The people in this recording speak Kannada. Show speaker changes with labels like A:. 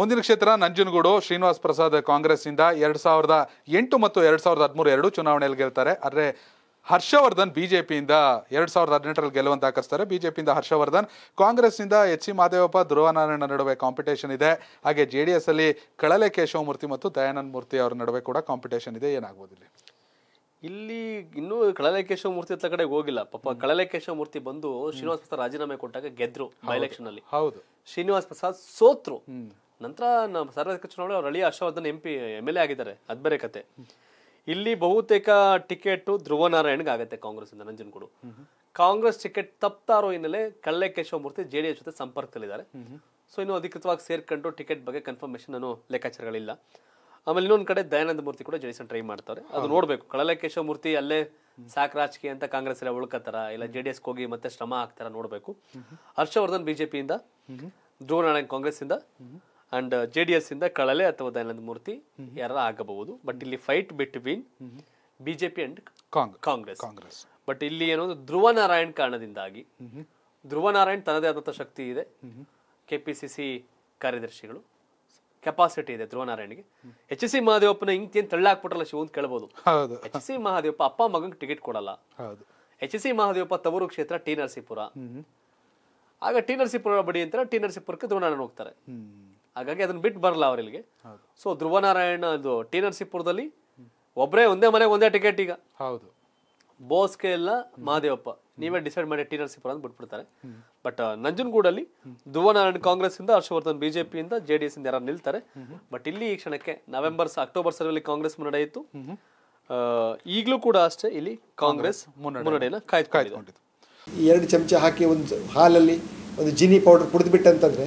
A: ಮುಂದಿನ ಕ್ಷೇತ್ರ ನಂಜನಗೂಡು ಶ್ರೀನಿವಾಸ್ ಪ್ರಸಾದ್ ಕಾಂಗ್ರೆಸ್ ಇಂದ ಎರಡ್ ಸಾವಿರದ ಎಂಟು ಮತ್ತು ಎರಡ್ ಸಾವಿರದ ಹದಿಮೂರು ಎರಡು ಚುನಾವಣೆಯಲ್ಲಿ ಗೆಲ್ತಾರೆ ಆದ್ರೆ ಹರ್ಷವರ್ಧನ್ ಬಿಜೆಪಿಯಿಂದ ಎರಡ್ ಸಾವಿರದ ಹದಿನೆಂಟರಲ್ಲಿ ಗೆಲ್ಲುವಂತ ಹಾಕಿಸ್ತಾರೆ ಬಿಜೆಪಿಯಿಂದ ಹರ್ಷವರ್ಧನ್ ಕಾಂಗ್ರೆಸ್ ಕಾಂಗ್ರೆಸ್ನಿಂದ ಎಚ್ ಸಿ ಮಹದೇವಪ್ಪ ಧ್ರುವನಾರಾಯಣ ನಡುವೆ ಕಾಂಪಿಟೇಷನ್ ಇದೆ ಹಾಗೆ ಜೆ ಡಿ ಎಸ್ ಅಲ್ಲಿ ಕಳಲೆ ಕೇಶವಮೂರ್ತಿ ಮತ್ತು ದಯಾನಂದ ಮೂರ್ತಿ ಅವರ ನಡುವೆ ಕೂಡ ಕಾಂಪಿಟೇಷನ್ ಇದೆ ಏನಾಗ್ಬೋದಿಲ್ಲ ಇಲ್ಲಿ ಇನ್ನೂ ಕಳಲೆ ಮೂರ್ತಿ ಹತ್ರ ಕಡೆ ಹೋಗಿಲ್ಲ ಪಾಪ ಕಳಲೆ ಮೂರ್ತಿ ಬಂದು ಶ್ರೀನಿವಾಸ್ ಪ್ರಸಾದ್ ರಾಜೀನಾಮೆ ಕೊಟ್ಟಾಗ ಗೆದ್ರು ಬೈ ಎಲೆಕ್ಷನ್ ಅಲ್ಲಿ ಹೌದು ಶ್ರೀನಿವಾಸ್ ಪ್ರಸಾದ್ ಸೋತ್ರು ನಂತರ ನಮ್ಮ ಸಾರ್ವತ್ರಿಕ ಚುನಾವಣೆ ಅವ್ರು ಅಳಿಯ Harshavardhan M P M L A ಆಗಿದ್ದಾರೆ ಅದು ಬೇರೆ ಕತೆ ಇಲ್ಲಿ ಬಹುತೇಕ ಟಿಕೆಟು ಕಾಂಗ್ರೆಸ್ ಕಾಂಗ್ರೆಸ್ಸಿಂದ ನಂಜನಗೂಡು ಕಾಂಗ್ರೆಸ್ ಟಿಕೆಟ್ ತಪ್ತಾರೋ ಹಿನ್ನೆಲೆ Kalale Murthy J D S ಜೊತೆ ಸಂಪರ್ಕದಲ್ಲಿದ್ದಾರೆ ಸೊ ಇನ್ನು ಅಧಿಕೃತವಾಗಿ ಸೇರ್ಕೊಂಡು ಟಿಕೆಟ್ ಬಗ್ಗೆ ಕನ್ಫರ್ಮೇಷನ್ ಅನ್ನೋ ಲೆಕ್ಕಾಚಾರಗಳಿಲ್ಲ ಆಮೇಲೆ ಇನ್ನೊಂದು ಕಡೆ ದಯಾನಂದ ಮೂರ್ತಿ ಕೂಡ ಜೆಡಿಎಸ್ ಟ್ರೈ ಮಾಡ್ತಾರೆ ಅದು ನೋಡಬೇಕು ಕಳಲೆ ಮೂರ್ತಿ ಅಲ್ಲೇ ಸಾಕ್ ರಾಜಕೀಯ ಅಂತ ಕಾಂಗ್ರೆಸ್ ಎಲ್ಲ ಉಳ್ಕತ್ತಾರ ಇಲ್ಲ ಜೆ ಡಿ ಹೋಗಿ ಮತ್ತೆ ಶ್ರಮ ಹಾಕ್ತಾರ ನೋಡಬೇಕು ಹರ್ಷವರ್ಧನ್ ಬಿಜೆಪಿಯಿಂದ ಧ್ರುವನಾರಾಯಣ ಕಾಂಗ್ರೆಸ್ ಇಂದ ಅಂಡ್ ಜೆ ಡಿ ಎಸ್ ಇಂದ ಕಳಲೆ ಅಥವಾ ದಯಾನಂದ ಮೂರ್ತಿ ಯಾರ ಆಗಬಹುದು ಬಟ್ ಇಲ್ಲಿ fight between BJP and Congress Congress but ಇಲ್ಲಿ ಏನೋ ಧ್ರುವ ನಾರಾಯಣ್ ಕಾರಣದಿಂದಾಗಿ ಧ್ರುವ ನಾರಾಯಣ್ ತನ್ನದೇ ಆದಂತಹ ಶಕ್ತಿ ಇದೆ ಕೆ ಪಿ ಸಿ ಸಿ ಕಾರ್ಯದರ್ಶಿಗಳು ಕೆಪಾಸಿಟಿ ಇದೆ ಧ್ರುವ ನಾರಾಯಣ್ಗೆ ಎಚ್ ಸಿ ಮಹಾದೇವಪ್ಪನ ಬಿಟ್ರಲ್ಲ ಶಿವ ಅಂತ ಕೇಳ್ಬೋದು ಎಚ್ ಸಿ ಮಹಾದೇವಪ್ಪ ಅಪ್ಪ ಮಗಂಗೆ ಟಿಕೆಟ್ ಕೊಡಲ್ಲ ಎಚ್ ಸಿ ಮಹಾದೇವಪ್ಪ ತವರು ಕ್ಷೇತ್ರ ಟಿ ನರಸೀಪುರ ಆಗ ಟಿ ನರಸೀಪುರ ಬಡಿ ಅಂತ ಟಿ ನರಸೀಪುರಕ್ಕೆ ಧ್ರುವ ನಾರಾಯಣ್ ಹೋಗ್ತಾರೆ ಹಾಗಾಗಿ ಅದನ್ನ ಬಿಟ್ಟು ಬರಲ್ಲ ಅವರಿಲ್ಲಿಗೆ ಸೊ ಧ್ರುವನಾರಾಯಣ ಅದು ಟಿ ಒಬ್ರೇ ಒಬ್ಬರೇ ಒಂದೇ ಮನೆಗೆ ಒಂದೇ ಟಿಕೆಟ್ ಈಗ ಹೌದು ಬೋಸ್ಗೆ ಎಲ್ಲ ಮಹಾದೇವಪ್ಪ ನೀವೇ ಡಿಸೈಡ್ ಮಾಡಿ ಟಿ ನರಸೀಪುರ ಅಂತ ಬಿಟ್ಬಿಡ್ತಾರೆ ಬಟ್ ನಂಜನಗೂಡಲ್ಲಿ ಧ್ರುವನಾರಾಯಣ ಕಾಂಗ್ರೆಸ್ ಇಂದ ಹರ್ಷವರ್ಧನ್ ಬಿಜೆಪಿಯಿಂದ ಜೆ ಡಿ ಎಸ್ ಇಂದ ಯಾರು ನಿಲ್ತಾರೆ ಬಟ್ ಇಲ್ಲಿ ಈ ಕ್ಷಣಕ್ಕೆ ನವೆಂಬರ್ ಅಕ್ಟೋಬರ್ ಸರ್ವಲ್ಲಿ ಕಾಂಗ್ರೆಸ್ ಮುನ್ನಡೆಯಿತು ಈಗಲೂ ಕೂಡ ಅಷ್ಟೇ ಇಲ್ಲಿ ಕಾಂಗ್ರೆಸ್ ಮುನ್ನಡೆಯನ್ನು ಕಾಯ್ದುಕೊಂಡಿದೆ ಎರಡು ಚಮಚ ಹಾಕಿ ಒಂದು ಹಾಲಲ್ಲಿ ಒಂದು ಜಿನಿ ಪೌಡರ್ ಕುಡಿದ್ಬಿಟ್ಟಂತಂದ್ರೆ